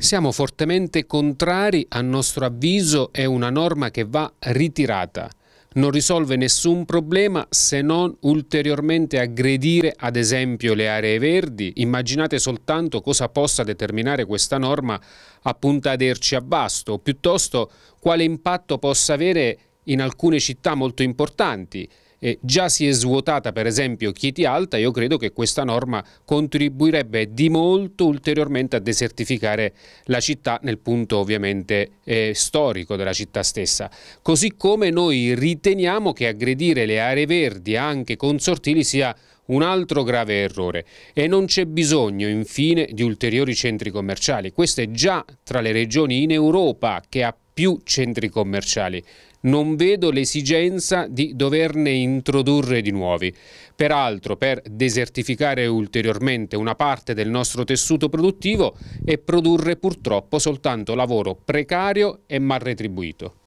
Siamo fortemente contrari, a nostro avviso è una norma che va ritirata. Non risolve nessun problema se non ulteriormente aggredire ad esempio le aree verdi. Immaginate soltanto cosa possa determinare questa norma a puntaderci a basto, o piuttosto quale impatto possa avere in alcune città molto importanti eh, già si è svuotata per esempio Chieti Alta, io credo che questa norma contribuirebbe di molto ulteriormente a desertificare la città nel punto ovviamente eh, storico della città stessa. Così come noi riteniamo che aggredire le aree verdi anche con sortili sia un altro grave errore e non c'è bisogno infine di ulteriori centri commerciali. Questa è già tra le regioni in Europa che ha più centri commerciali. Non vedo l'esigenza di doverne introdurre di nuovi. Peraltro, per desertificare ulteriormente una parte del nostro tessuto produttivo e produrre purtroppo soltanto lavoro precario e mal retribuito.